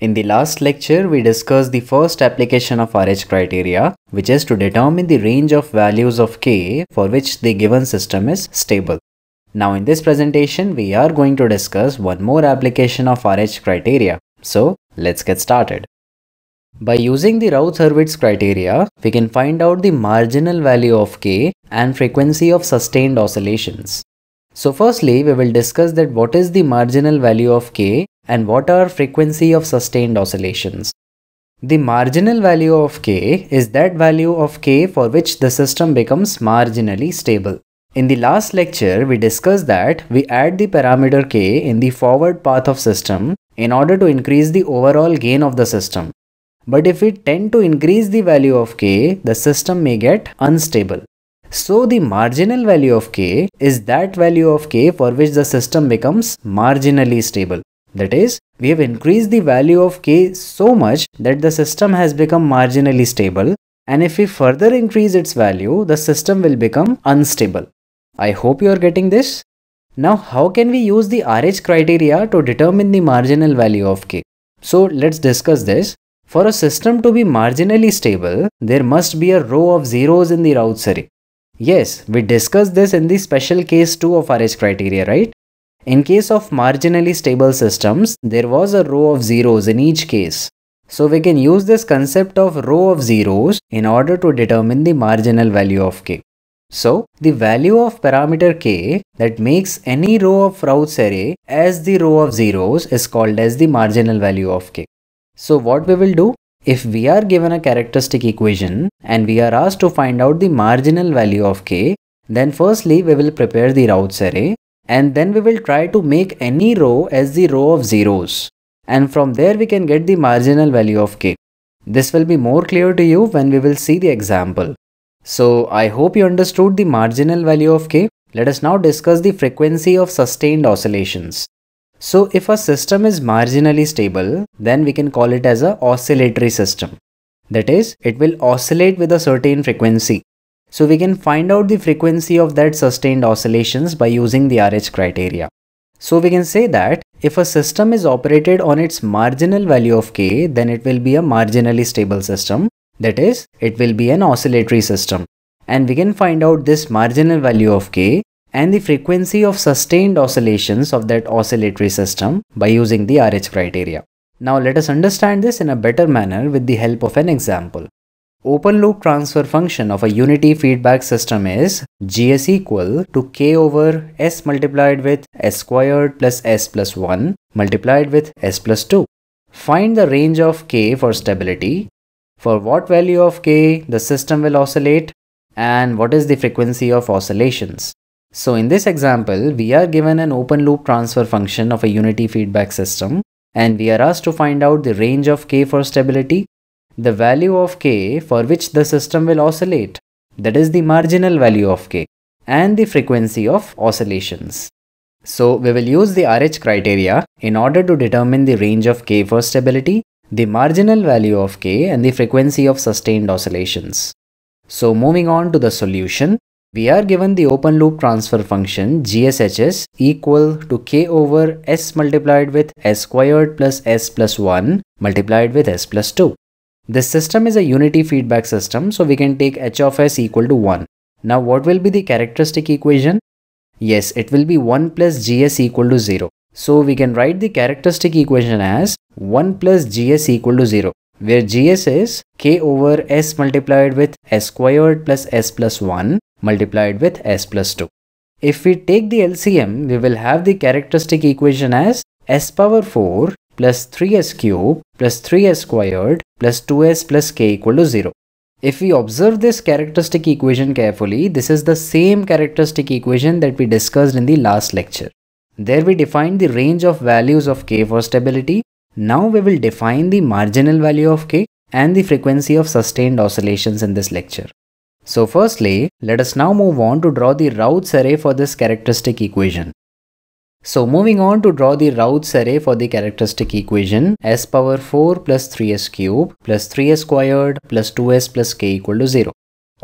In the last lecture, we discussed the first application of RH criteria, which is to determine the range of values of K for which the given system is stable. Now in this presentation, we are going to discuss one more application of RH criteria. So let's get started. By using the Routh-Hurwitz criteria, we can find out the marginal value of K and frequency of sustained oscillations. So firstly, we will discuss that what is the marginal value of K and what are frequency of sustained oscillations. The marginal value of k is that value of k for which the system becomes marginally stable. In the last lecture, we discussed that we add the parameter k in the forward path of system in order to increase the overall gain of the system. But if we tend to increase the value of k, the system may get unstable. So the marginal value of k is that value of k for which the system becomes marginally stable. That is, we have increased the value of k so much that the system has become marginally stable and if we further increase its value, the system will become unstable. I hope you are getting this. Now how can we use the RH criteria to determine the marginal value of k? So let's discuss this. For a system to be marginally stable, there must be a row of zeros in the route array. Yes, we discussed this in the special case 2 of RH criteria, right? In case of marginally stable systems, there was a row of zeros in each case. So we can use this concept of row of zeros in order to determine the marginal value of k. So the value of parameter k that makes any row of Raoult's array as the row of zeros is called as the marginal value of k. So what we will do? If we are given a characteristic equation and we are asked to find out the marginal value of k, then firstly we will prepare the Raoult's array and then we will try to make any row as the row of zeros and from there we can get the marginal value of k. This will be more clear to you when we will see the example. So I hope you understood the marginal value of k. Let us now discuss the frequency of sustained oscillations. So if a system is marginally stable, then we can call it as a oscillatory system. That is, it will oscillate with a certain frequency. So we can find out the frequency of that sustained oscillations by using the RH criteria. So we can say that if a system is operated on its marginal value of k, then it will be a marginally stable system. That is, it will be an oscillatory system. And we can find out this marginal value of k and the frequency of sustained oscillations of that oscillatory system by using the RH criteria. Now let us understand this in a better manner with the help of an example. Open loop transfer function of a unity feedback system is gs equal to k over s multiplied with s squared plus s plus 1 multiplied with s plus 2. Find the range of k for stability, for what value of k the system will oscillate and what is the frequency of oscillations. So in this example, we are given an open loop transfer function of a unity feedback system and we are asked to find out the range of k for stability the value of k for which the system will oscillate, that is the marginal value of k, and the frequency of oscillations. So we will use the RH criteria in order to determine the range of k for stability, the marginal value of k and the frequency of sustained oscillations. So moving on to the solution, we are given the open loop transfer function GSHS equal to k over s multiplied with s squared plus s plus 1 multiplied with s plus 2. This system is a unity feedback system so we can take h of s equal to 1. Now what will be the characteristic equation? Yes, it will be 1 plus gs equal to 0. So we can write the characteristic equation as 1 plus gs equal to 0 where gs is k over s multiplied with s squared plus s plus 1 multiplied with s plus 2. If we take the LCM, we will have the characteristic equation as s power 4 plus 3s cubed plus 3s squared plus 2s plus k equal to 0. If we observe this characteristic equation carefully, this is the same characteristic equation that we discussed in the last lecture. There we defined the range of values of k for stability. Now we will define the marginal value of k and the frequency of sustained oscillations in this lecture. So firstly, let us now move on to draw the Routes array for this characteristic equation. So moving on to draw the Routes array for the characteristic equation s power 4 plus 3s cube plus 3s squared plus 2s plus k equal to 0.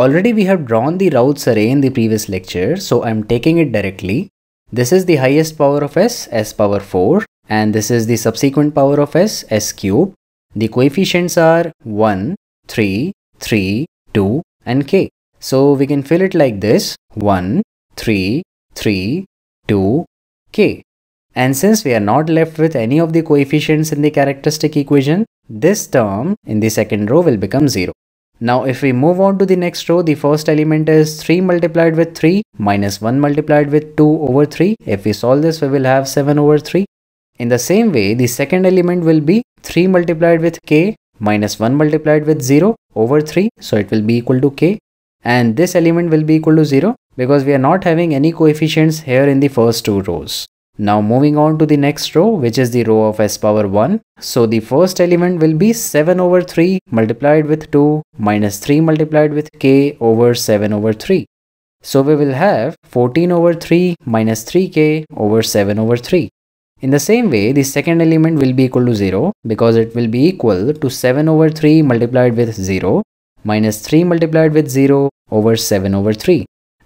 Already we have drawn the Routes array in the previous lecture so I'm taking it directly. This is the highest power of s, s power 4 and this is the subsequent power of s, s cube. The coefficients are 1, 3, 3, 2 and k. So we can fill it like this 1, 3, 3, 2 k. And since we are not left with any of the coefficients in the characteristic equation, this term in the second row will become 0. Now if we move on to the next row, the first element is 3 multiplied with 3 minus 1 multiplied with 2 over 3. If we solve this, we will have 7 over 3. In the same way, the second element will be 3 multiplied with k minus 1 multiplied with 0 over 3. So it will be equal to k and this element will be equal to 0 because we are not having any coefficients here in the first two rows. Now moving on to the next row which is the row of s power 1. So the first element will be 7 over 3 multiplied with 2 minus 3 multiplied with k over 7 over 3. So we will have 14 over 3 minus 3k over 7 over 3. In the same way the second element will be equal to 0 because it will be equal to 7 over 3 multiplied with 0 minus 3 multiplied with 0 over 7 over 3.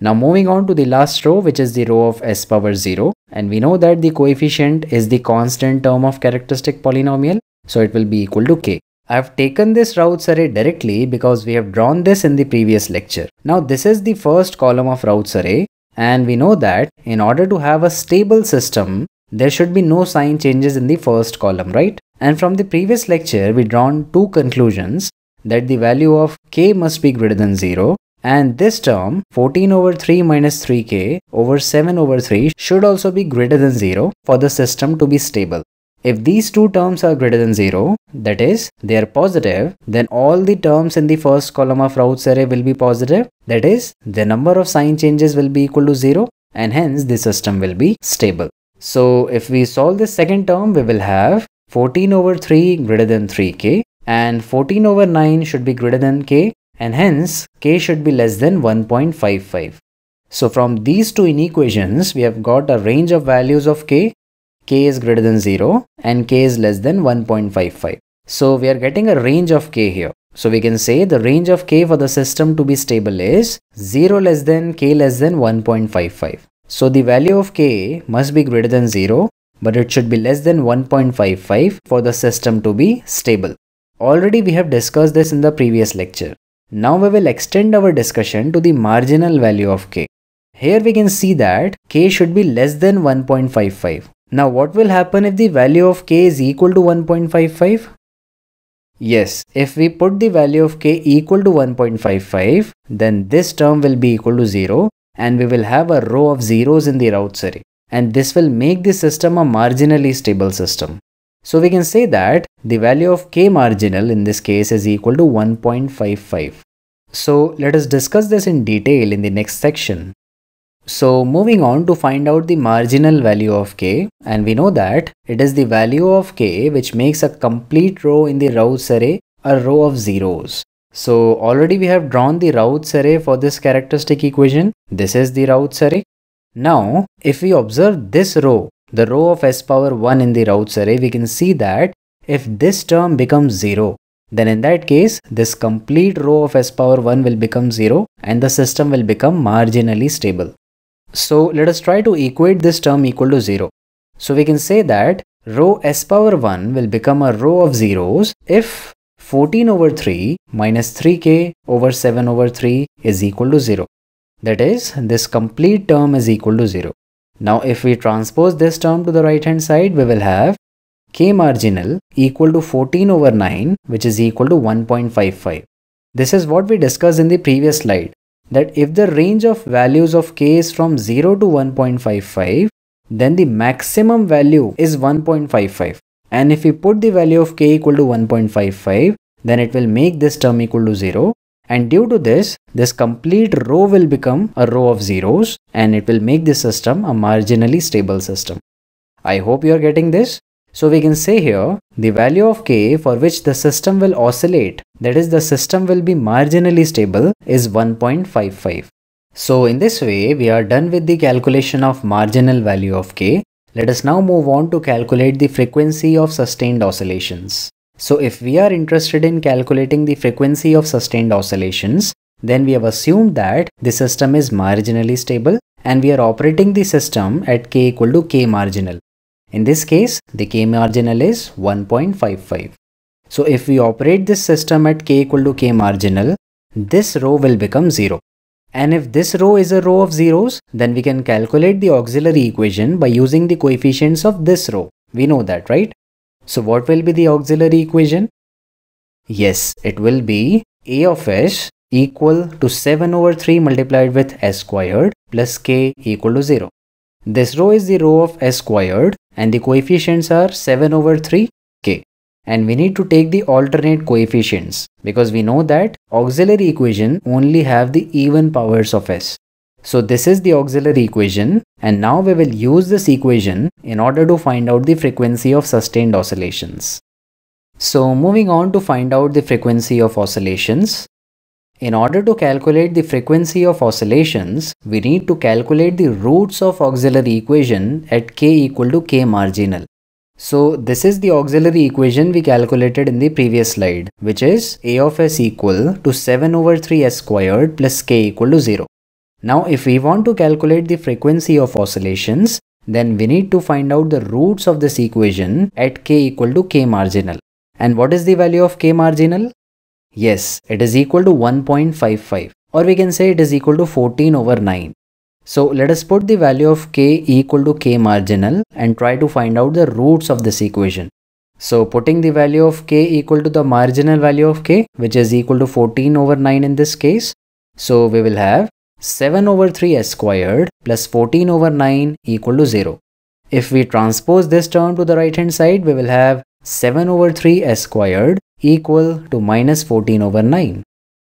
Now moving on to the last row which is the row of s power 0 and we know that the coefficient is the constant term of characteristic polynomial so it will be equal to k. I have taken this routes array eh, directly because we have drawn this in the previous lecture. Now this is the first column of routes array eh. and we know that in order to have a stable system there should be no sign changes in the first column right? And from the previous lecture we drawn two conclusions that the value of k must be greater than 0 and this term 14 over 3 minus 3k over 7 over 3 should also be greater than 0 for the system to be stable. If these two terms are greater than 0, that is, they are positive, then all the terms in the first column of Raoult's array will be positive, that is, the number of sign changes will be equal to 0 and hence the system will be stable. So if we solve this second term, we will have 14 over 3 greater than 3k and 14 over 9 should be greater than k and hence k should be less than 1.55. So from these two inequations, we have got a range of values of k, k is greater than 0 and k is less than 1.55. So we are getting a range of k here. So we can say the range of k for the system to be stable is 0 less than k less than 1.55. So the value of k must be greater than 0 but it should be less than 1.55 for the system to be stable. Already we have discussed this in the previous lecture. Now we will extend our discussion to the marginal value of k. Here we can see that k should be less than 1.55. Now what will happen if the value of k is equal to 1.55? Yes, if we put the value of k equal to 1.55, then this term will be equal to 0 and we will have a row of zeros in the route series. And this will make the system a marginally stable system. So we can say that the value of k marginal in this case is equal to 1.55. So let us discuss this in detail in the next section. So moving on to find out the marginal value of k and we know that it is the value of k which makes a complete row in the Routes array a row of zeros. So already we have drawn the Routes array for this characteristic equation. This is the Routes array. Now if we observe this row the row of s power 1 in the Raoult's array, we can see that if this term becomes 0, then in that case, this complete row of s power 1 will become 0 and the system will become marginally stable. So let us try to equate this term equal to 0. So we can say that row s power 1 will become a row of zeros if 14 over 3 minus 3k over 7 over 3 is equal to 0. That is, this complete term is equal to 0. Now if we transpose this term to the right hand side, we will have k marginal equal to 14 over 9 which is equal to 1.55. This is what we discussed in the previous slide that if the range of values of k is from 0 to 1.55 then the maximum value is 1.55 and if we put the value of k equal to 1.55 then it will make this term equal to 0 and due to this, this complete row will become a row of zeros and it will make this system a marginally stable system. I hope you are getting this. So we can say here, the value of k for which the system will oscillate, that is the system will be marginally stable is 1.55. So in this way, we are done with the calculation of marginal value of k. Let us now move on to calculate the frequency of sustained oscillations. So if we are interested in calculating the frequency of sustained oscillations, then we have assumed that the system is marginally stable and we are operating the system at k equal to k marginal. In this case, the k marginal is 1.55. So if we operate this system at k equal to k marginal, this row will become 0. And if this row is a row of zeros, then we can calculate the auxiliary equation by using the coefficients of this row. We know that, right? So what will be the auxiliary equation? Yes, it will be A of s equal to 7 over 3 multiplied with s squared plus k equal to 0. This row is the row of s squared and the coefficients are 7 over 3 k. And we need to take the alternate coefficients because we know that auxiliary equation only have the even powers of s. So this is the auxiliary equation and now we will use this equation in order to find out the frequency of sustained oscillations. So moving on to find out the frequency of oscillations. In order to calculate the frequency of oscillations, we need to calculate the roots of auxiliary equation at k equal to k marginal. So this is the auxiliary equation we calculated in the previous slide, which is a of s equal to 7 over 3 s squared plus k equal to 0. Now if we want to calculate the frequency of oscillations, then we need to find out the roots of this equation at k equal to k marginal. And what is the value of k marginal? Yes, it is equal to 1.55 or we can say it is equal to 14 over 9. So let us put the value of k equal to k marginal and try to find out the roots of this equation. So putting the value of k equal to the marginal value of k which is equal to 14 over 9 in this case. So we will have 7 over 3s squared plus 14 over 9 equal to 0. If we transpose this term to the right hand side, we will have 7 over 3s squared equal to minus 14 over 9.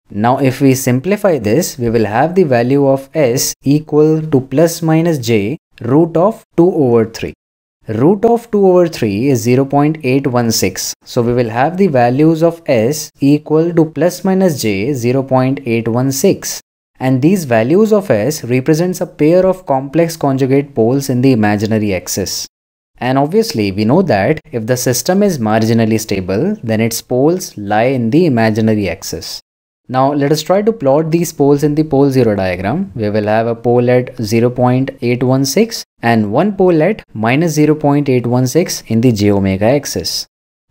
Now if we simplify this, we will have the value of s equal to plus minus j root of 2 over 3. Root of 2 over 3 is 0.816. So we will have the values of s equal to plus minus j 0.816 and these values of s represents a pair of complex conjugate poles in the imaginary axis. And obviously we know that if the system is marginally stable then its poles lie in the imaginary axis. Now let us try to plot these poles in the pole 0 diagram. We will have a pole at 0.816 and one pole at minus 0.816 in the j omega axis.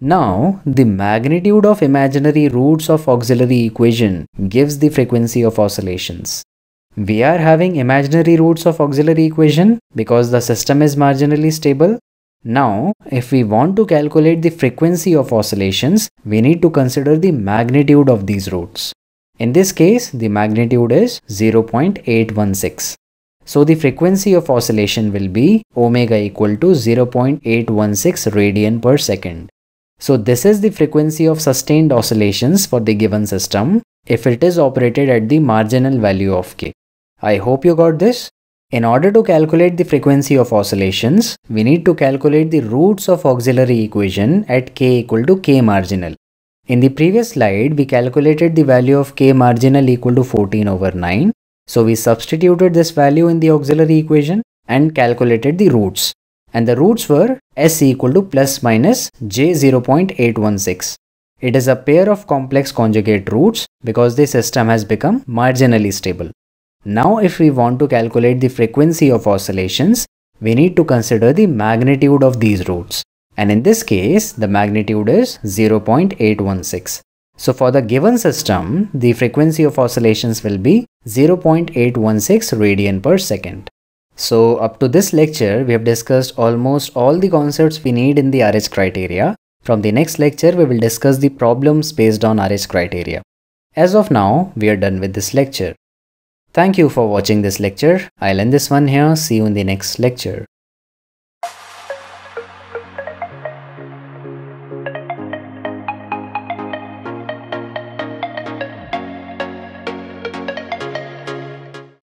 Now, the magnitude of imaginary roots of auxiliary equation gives the frequency of oscillations. We are having imaginary roots of auxiliary equation because the system is marginally stable. Now, if we want to calculate the frequency of oscillations, we need to consider the magnitude of these roots. In this case, the magnitude is 0.816. So the frequency of oscillation will be omega equal to 0.816 radian per second. So this is the frequency of sustained oscillations for the given system if it is operated at the marginal value of k. I hope you got this. In order to calculate the frequency of oscillations, we need to calculate the roots of auxiliary equation at k equal to k marginal. In the previous slide, we calculated the value of k marginal equal to 14 over 9. So we substituted this value in the auxiliary equation and calculated the roots and the roots were s equal to plus minus j 0.816. It is a pair of complex conjugate roots because the system has become marginally stable. Now if we want to calculate the frequency of oscillations, we need to consider the magnitude of these roots. And in this case, the magnitude is 0.816. So for the given system, the frequency of oscillations will be 0.816 radian per second. So up to this lecture, we have discussed almost all the concepts we need in the RH criteria. From the next lecture, we will discuss the problems based on RH criteria. As of now, we are done with this lecture. Thank you for watching this lecture. I'll end this one here. See you in the next lecture.